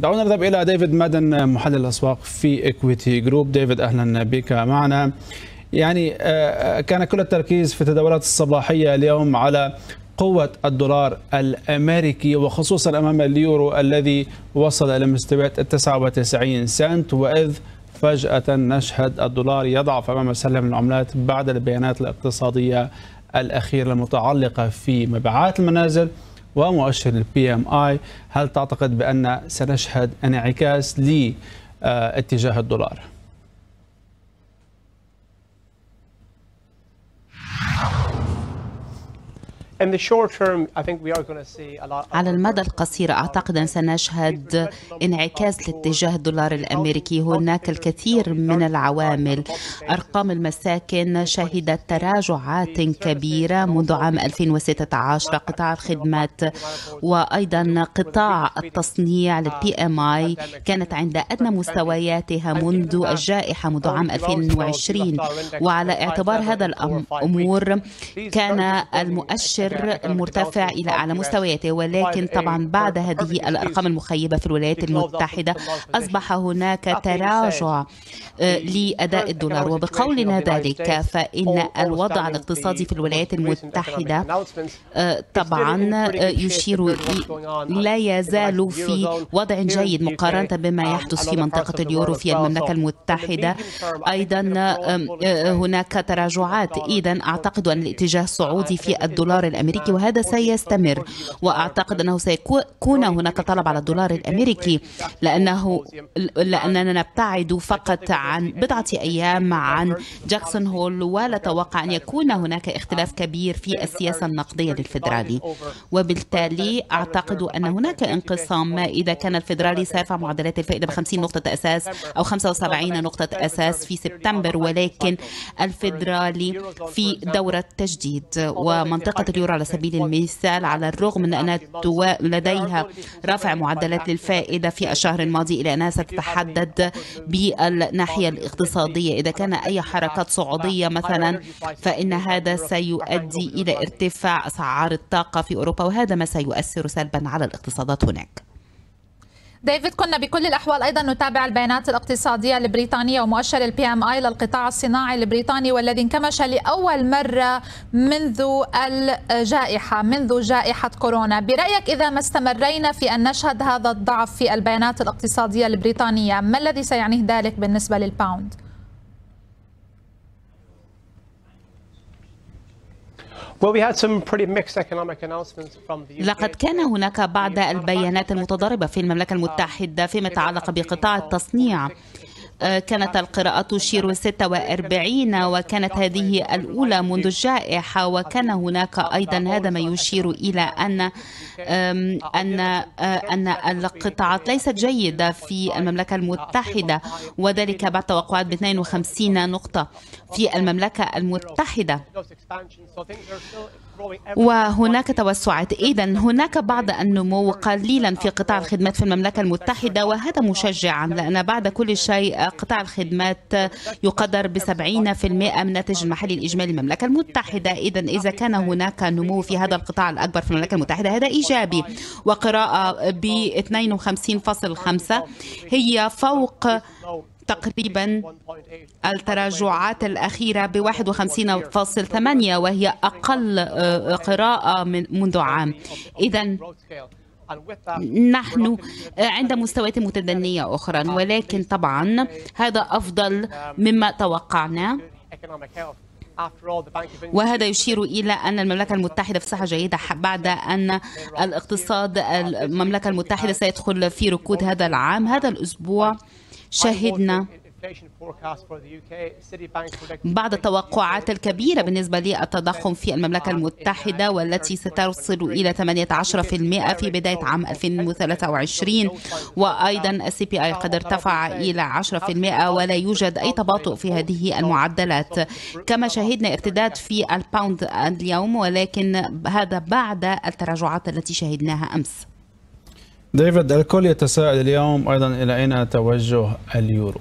دعونا نذهب إلى ديفيد مادن محلل الأسواق في إكويتي جروب ديفيد أهلا بك معنا يعني آه، آه، كان كل التركيز في التداولات الصباحية اليوم على قوة الدولار الأمريكي وخصوصا أمام اليورو الذي وصل إلى مستويات 99 سنت وإذ فجأة نشهد الدولار يضعف أمام سلم العملات بعد البيانات الاقتصادية الأخيرة المتعلقة في مبيعات المنازل ومؤشر البي ام اي هل تعتقد بأن سنشهد انعكاس لاتجاه آه، الدولار؟ على المدى القصير أعتقد أن سنشهد انعكاس لاتجاه الدولار الأمريكي هناك الكثير من العوامل أرقام المساكن شهدت تراجعات كبيرة منذ عام 2016 قطاع الخدمات وأيضا قطاع التصنيع للبي ام اي كانت عند أدنى مستوياتها منذ الجائحة منذ عام 2020 وعلى اعتبار هذا الأمور كان المؤشر السعر المرتفع إلى أعلى مستوياته ولكن طبعا بعد هذه الأرقام المخيبة في الولايات المتحدة أصبح هناك تراجع آه، لأداء الدولار وبقولنا ذلك فإن الوضع الاقتصادي في الولايات المتحدة آه، طبعا آه، يشير لا يزال في وضع جيد مقارنة um, بما يحدث في منطقة اليورو في المملكة المتحدة أيضا هناك تراجعات إذا أعتقد أن الاتجاه الصعودي في الدولار الأمريكي وهذا سيستمر وأعتقد أنه سيكون هناك طلب على الدولار الأمريكي لأنه لأننا نبتعد فقط عن بضعة أيام عن جاكسون هول ولا توقع أن يكون هناك اختلاف كبير في السياسة النقدية للفدرالي وبالتالي أعتقد أن هناك انقسام إذا كان الفدرالي سيرفع معدلات الفائدة ب 50 نقطة أساس أو 75 نقطة أساس في سبتمبر ولكن الفدرالي في دورة تجديد ومنطقة اليورو الدستور على سبيل المثال على الرغم من أن لديها رفع معدلات للفائدة في الشهر الماضي إلى أنها ستتحدد بالناحية الاقتصادية إذا كان أي حركات صعودية مثلا فإن هذا سيؤدي إلى ارتفاع أسعار الطاقة في أوروبا وهذا ما سيؤثر سلبا على الاقتصادات هناك ديفيد كنا بكل الاحوال ايضا نتابع البيانات الاقتصاديه البريطانيه ومؤشر البي ام اي للقطاع الصناعي البريطاني والذي انكمش لاول مره منذ الجائحه منذ جائحه كورونا، برايك اذا ما استمرينا في ان نشهد هذا الضعف في البيانات الاقتصاديه البريطانيه، ما الذي سيعنيه ذلك بالنسبه للباوند؟ لقد كان هناك بعض البيانات المتضاربة في المملكة المتحدة فيما يتعلق بقطاع التصنيع آه، كانت القراءة تشير 46 وكانت هذه الأولى منذ الجائحة وكان هناك أيضا هذا ما يشير إلى أن أن آه، أن القطاعات ليست جيدة في المملكة المتحدة وذلك بعد توقعات ب 52 نقطة في المملكة المتحدة وهناك توسعات إذا هناك بعض النمو قليلا في قطاع الخدمات في المملكة المتحدة وهذا مشجعا لأن بعد كل شيء قطاع الخدمات يقدر ب 70% من الناتج المحلي الإجمالي المملكة المتحدة إذا إذا كان هناك نمو في هذا القطاع الأكبر في المملكة المتحدة هذا إيجابي وقراءة ب 52.5 هي فوق تقريبا التراجعات الأخيرة ب 51.8 وهي أقل آه، قراءة من منذ عام إذا نحن آه، عند مستويات متدنية أخرى ولكن طبعا هذا أفضل مما توقعنا وهذا يشير إلى أن المملكة المتحدة في صحة جيدة بعد أن الاقتصاد المملكة المتحدة سيدخل في ركود هذا العام هذا الأسبوع شهدنا بعد التوقعات الكبيرة بالنسبة للتضخم في المملكة المتحدة والتي ستصل إلى 18% في بداية عام 2023 وأيضا السي بي آي قد ارتفع إلى 10% ولا يوجد أي تباطؤ في هذه المعدلات كما شهدنا ارتداد في الباوند اليوم ولكن هذا بعد التراجعات التي شهدناها أمس ديفيد الكل يتساءل اليوم أيضا إلى أين توجه اليورو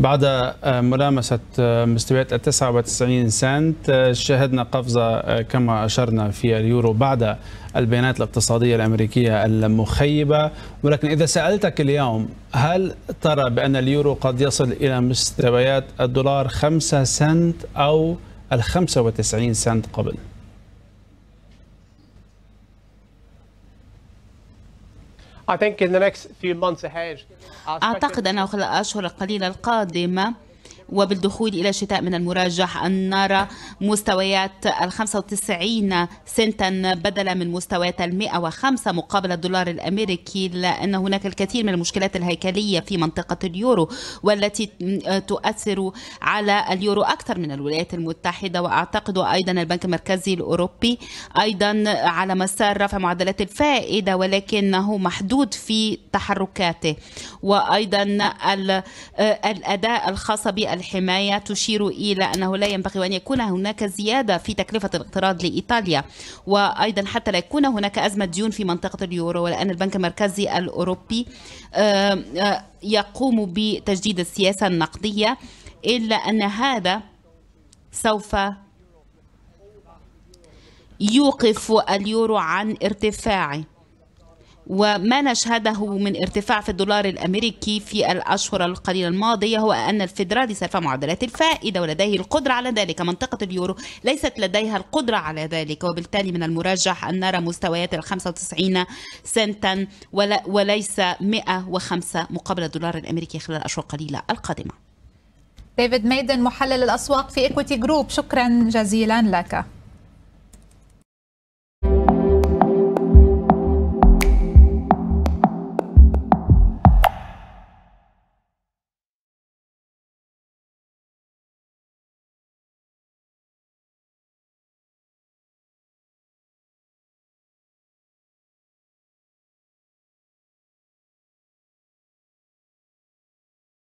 بعد آه، ملامسة آه، مستويات ال 99 سنت آه، شهدنا قفزة كما أشرنا في اليورو بعد البيانات الاقتصادية الأمريكية المخيبة ولكن إذا سألتك اليوم هل ترى بأن اليورو قد يصل إلى مستويات الدولار 5 سنت أو ال 95 سنت قبل؟ أعتقد أنه خلال الأشهر القليلة القادمة وبالدخول إلى الشتاء من المرجح أن نرى مستويات ال 95 سنتا بدلا من مستويات ال 105 مقابل الدولار الأمريكي لأن هناك الكثير من المشكلات الهيكلية في منطقة اليورو والتي تؤثر على اليورو أكثر من الولايات المتحدة وأعتقد أيضا البنك المركزي الأوروبي أيضا على مسار رفع معدلات الفائدة ولكنه محدود في تحركاته وأيضا الأداء الخاص بال الحماية تشير إلى أنه لا ينبغي أن يكون هناك زيادة في تكلفة الاقتراض لإيطاليا وأيضا حتى لا يكون هناك أزمة ديون في منطقة اليورو ولأن البنك المركزي الأوروبي آه، آه، يقوم بتجديد السياسة النقدية إلا أن هذا سوف يوقف اليورو عن ارتفاعه وما نشهده من ارتفاع في الدولار الامريكي في الاشهر القليله الماضيه هو ان الفدرالي سيرفع معدلات الفائده ولديه القدره على ذلك منطقه اليورو ليست لديها القدره على ذلك وبالتالي من المرجح ان نرى مستويات ال 95 سنتا وليس 105 مقابل الدولار الامريكي خلال الاشهر القليله القادمه ديفيد ميدن محلل الاسواق في ايكويتي جروب شكرا جزيلا لك